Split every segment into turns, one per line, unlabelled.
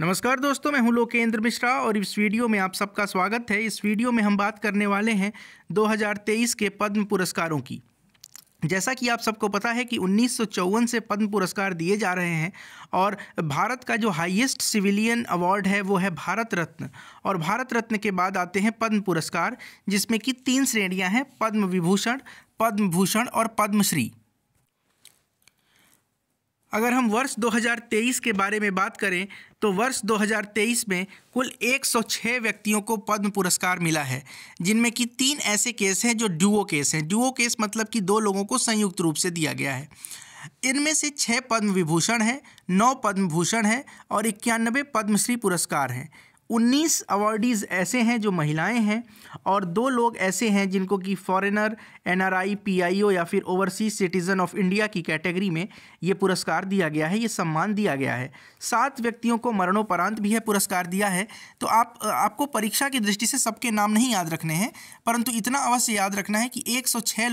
नमस्कार दोस्तों मैं हूं लोकेंद्र मिश्रा और इस वीडियो में आप सबका स्वागत है इस वीडियो में हम बात करने वाले हैं 2023 के पद्म पुरस्कारों की जैसा कि आप सबको पता है कि उन्नीस से पद्म पुरस्कार दिए जा रहे हैं और भारत का जो हाईएस्ट सिविलियन अवार्ड है वो है भारत रत्न और भारत रत्न के बाद आते हैं पद्म पुरस्कार जिसमें कि तीन श्रेणियाँ हैं पद्म विभूषण पद्म भूषण और पद्मश्री अगर हम वर्ष 2023 के बारे में बात करें तो वर्ष 2023 में कुल 106 व्यक्तियों को पद्म पुरस्कार मिला है जिनमें कि तीन ऐसे केस हैं जो ड्यूओ केस हैं ड्यूओ केस मतलब कि दो लोगों को संयुक्त रूप से दिया गया है इनमें से छः पद्म विभूषण हैं नौ पद्म भूषण हैं और इक्यानबे पद्मश्री पुरस्कार हैं उन्नीस अवार्डीज़ ऐसे हैं जो महिलाएं हैं और दो लोग ऐसे हैं जिनको कि फॉरेनर एनआरआई पीआईओ या फिर ओवरसीज सिटीज़न ऑफ इंडिया की कैटेगरी में ये पुरस्कार दिया गया है ये सम्मान दिया गया है सात व्यक्तियों को मरणोपरांत भी है पुरस्कार दिया है तो आप आपको परीक्षा की दृष्टि से सबके नाम नहीं याद रखने हैं परंतु इतना अवश्य याद रखना है कि एक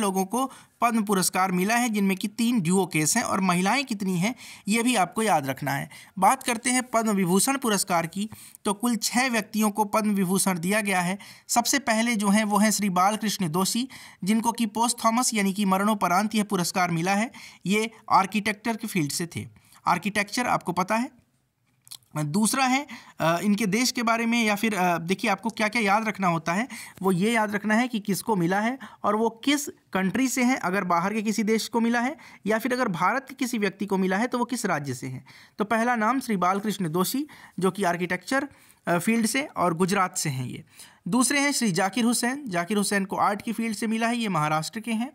लोगों को पद्म पुरस्कार मिला है जिनमें कि तीन ड्यूओ केस हैं और महिलाएं कितनी हैं ये भी आपको याद रखना है बात करते हैं पद्म विभूषण पुरस्कार की तो कुल छः व्यक्तियों को पद्म विभूषण दिया गया है सबसे पहले जो हैं वो हैं श्री बालकृष्ण दोषी जिनको कि पोस्ट थॉमस यानी कि मरणोपरांत यह पुरस्कार मिला है ये आर्किटेक्चर के फील्ड से थे आर्किटेक्चर आपको पता है दूसरा है इनके देश के बारे में या फिर देखिए आपको क्या क्या याद रखना होता है वो ये याद रखना है कि किसको मिला है और वो किस कंट्री से है अगर बाहर के किसी देश को मिला है या फिर अगर भारत के किसी व्यक्ति को मिला है तो वो किस राज्य से है तो पहला नाम श्री बालकृष्ण दोषी जो कि आर्किटेक्चर फील्ड से और गुजरात से हैं ये दूसरे हैं श्री जाकिर हुसैन जाकिर हुसैन को आर्ट की फील्ड से मिला है ये महाराष्ट्र के हैं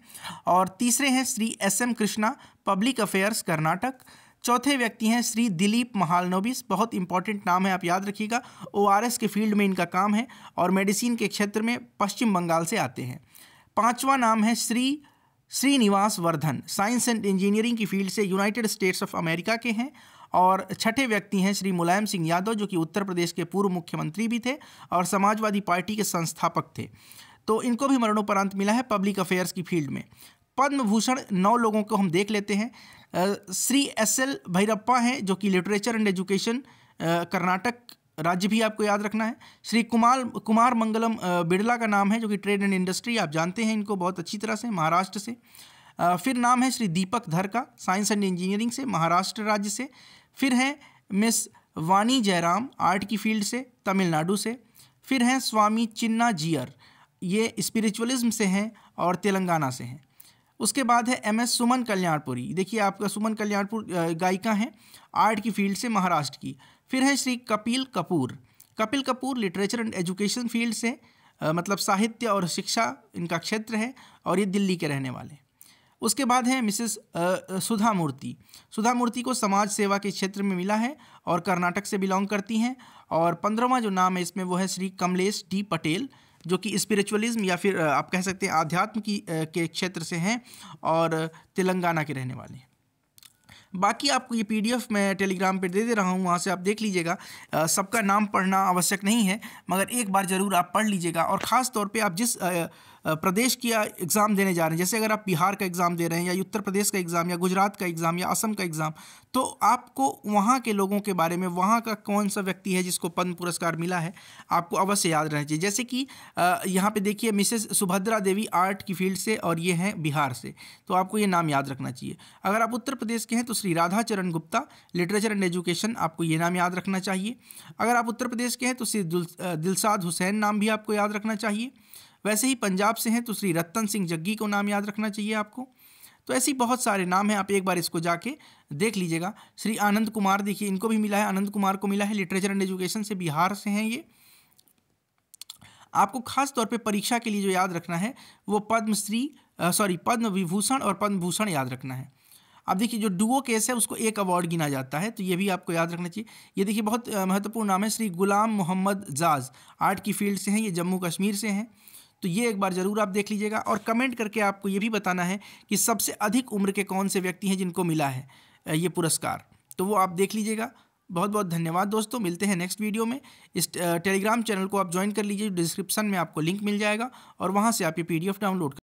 और तीसरे हैं Shri S M Krishna public affairs Karnataka चौथे व्यक्ति हैं श्री दिलीप महालनोबिस बहुत इंपॉर्टेंट नाम है आप याद रखिएगा ओ के फील्ड में इनका काम है और मेडिसिन के क्षेत्र में पश्चिम बंगाल से आते हैं पाँचवा नाम है Shri Srinivas Vardhan science and engineering की फील्ड से यूनाइटेड स्टेट्स ऑफ अमेरिका के हैं और छठे व्यक्ति हैं श्री मुलायम सिंह यादव जो कि उत्तर प्रदेश के पूर्व मुख्यमंत्री भी थे और समाजवादी पार्टी के संस्थापक थे तो इनको भी मरणोपरांत मिला है पब्लिक अफेयर्स की फील्ड में पद्म भूषण नौ लोगों को हम देख लेते हैं श्री एस एल भैरप्पा हैं जो कि लिटरेचर एंड एजुकेशन कर्नाटक राज्य भी आपको याद रखना है श्री कुमार कुमार मंगलम बिड़ला का नाम है जो कि ट्रेड एंड इंडस्ट्री आप जानते हैं इनको बहुत अच्छी तरह से महाराष्ट्र से फिर नाम है श्री दीपक धर का साइंस एंड इंजीनियरिंग से महाराष्ट्र राज्य से फिर हैं मिस वानी जयराम आर्ट की फील्ड से तमिलनाडु से फिर हैं स्वामी चिन्ना जियर ये स्पिरिचुअलिज्म से हैं और तेलंगाना से हैं उसके बाद है एम एस सुमन कल्याणपुरी देखिए आपका सुमन कल्याणपुर गायिका हैं आर्ट की फील्ड से महाराष्ट्र की फिर है Shri Kapil Kapoor Kapil Kapoor literature and education field से मतलब साहित्य और शिक्षा इनका क्षेत्र है और ये दिल्ली के रहने वाले हैं उसके बाद हैं मिसेस सुधा मूर्ति सुधा मूर्ति को समाज सेवा के क्षेत्र में मिला है और कर्नाटक से बिलोंग करती हैं और पंद्रहवा जो नाम है इसमें वो है श्री कमलेश डी पटेल जो कि स्पिरिचुअलिज्म या फिर आप कह सकते हैं आध्यात्म की के क्षेत्र से हैं और तेलंगाना के रहने वाले हैं बाकी आपको ये पीडीएफ मैं टेलीग्राम पर दे दे रहा हूँ वहाँ से आप देख लीजिएगा सबका नाम पढ़ना आवश्यक नहीं है मगर एक बार ज़रूर आप पढ़ लीजिएगा और ख़ास तौर पे आप जिस आ, प्रदेश की एग्ज़ाम देने जा रहे हैं जैसे अगर आप बिहार का एग्ज़ाम दे रहे हैं या उत्तर प्रदेश का एग्ज़ाम या गुजरात का एग्ज़ाम या असम का एग्ज़ाम तो आपको वहाँ के लोगों के बारे में वहाँ का कौन सा व्यक्ति है जिसको पद्म पुरस्कार मिला है आपको अवश्य याद रहना चाहिए जैसे कि यहाँ पे देखिए मिसेस सुभद्रा देवी आर्ट की फील्ड से और ये हैं बिहार से तो आपको ये नाम याद रखना चाहिए अगर आप उत्तर प्रदेश के हैं तो Shri Radhacharan Gupta literature and education आपको ये नाम याद रखना चाहिए अगर आप उत्तर प्रदेश के हैं तो श्री दिलसाद हुसैन नाम भी आपको याद रखना चाहिए वैसे ही पंजाब से हैं तो श्री रतन सिंह जग्गी को नाम याद रखना चाहिए आपको तो ऐसे बहुत सारे नाम हैं आप एक बार इसको जाके देख लीजिएगा श्री आनंद कुमार देखिए इनको भी मिला है आनंद कुमार को मिला है लिटरेचर एंड एजुकेशन से बिहार से हैं ये आपको खास तौर पे परीक्षा के लिए जो याद रखना है वो पद्मश्री सॉरी पद्म विभूषण और पद्म भूषण याद रखना है अब देखिए जो डुओ केस है उसको एक अवार्ड गिना जाता है तो ये भी आपको याद रखना चाहिए ये देखिए बहुत महत्वपूर्ण नाम है श्री गुलाम मोहम्मद जाज आर्ट की फील्ड से हैं ये जम्मू कश्मीर से हैं तो ये एक बार ज़रूर आप देख लीजिएगा और कमेंट करके आपको ये भी बताना है कि सबसे अधिक उम्र के कौन से व्यक्ति हैं जिनको मिला है ये पुरस्कार तो वो आप देख लीजिएगा बहुत बहुत धन्यवाद दोस्तों मिलते हैं नेक्स्ट वीडियो में इस टेलीग्राम चैनल को आप ज्वाइन कर लीजिए डिस्क्रिप्शन में आपको लिंक मिल जाएगा और वहाँ से आप ये पी डाउनलोड कर